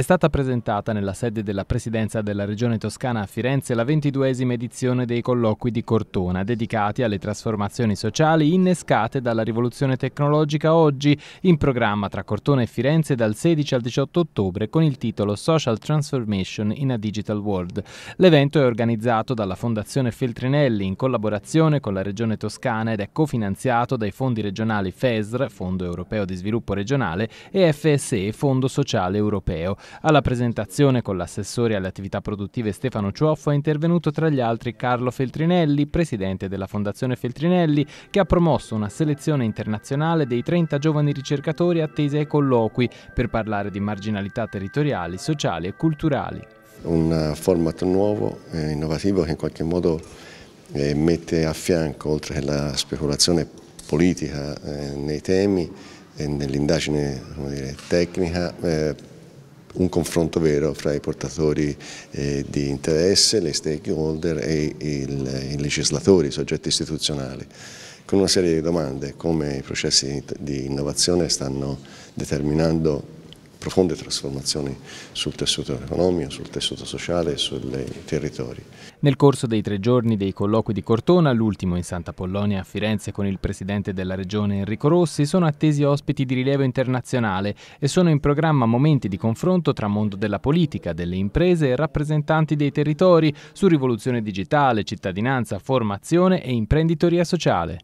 È stata presentata nella sede della Presidenza della Regione Toscana a Firenze la ventiduesima edizione dei colloqui di Cortona, dedicati alle trasformazioni sociali innescate dalla rivoluzione tecnologica oggi, in programma tra Cortona e Firenze dal 16 al 18 ottobre con il titolo Social Transformation in a Digital World. L'evento è organizzato dalla Fondazione Feltrinelli in collaborazione con la Regione Toscana ed è cofinanziato dai fondi regionali FESR, Fondo Europeo di Sviluppo Regionale, e FSE, Fondo Sociale Europeo. Alla presentazione con l'assessore alle attività produttive Stefano Cioffo è intervenuto tra gli altri Carlo Feltrinelli, presidente della Fondazione Feltrinelli, che ha promosso una selezione internazionale dei 30 giovani ricercatori attesi ai colloqui per parlare di marginalità territoriali, sociali e culturali. Un eh, format nuovo, eh, innovativo che in qualche modo eh, mette a fianco, oltre che la speculazione politica eh, nei temi e nell'indagine tecnica, eh, un confronto vero fra i portatori eh, di interesse, le stakeholder e il, i legislatori, i soggetti istituzionali, con una serie di domande come i processi di innovazione stanno determinando profonde trasformazioni sul tessuto economico, sul tessuto sociale e sui territori. Nel corso dei tre giorni dei colloqui di Cortona, l'ultimo in Santa Polonia a Firenze con il presidente della regione Enrico Rossi, sono attesi ospiti di rilievo internazionale e sono in programma momenti di confronto tra mondo della politica, delle imprese e rappresentanti dei territori su rivoluzione digitale, cittadinanza, formazione e imprenditoria sociale.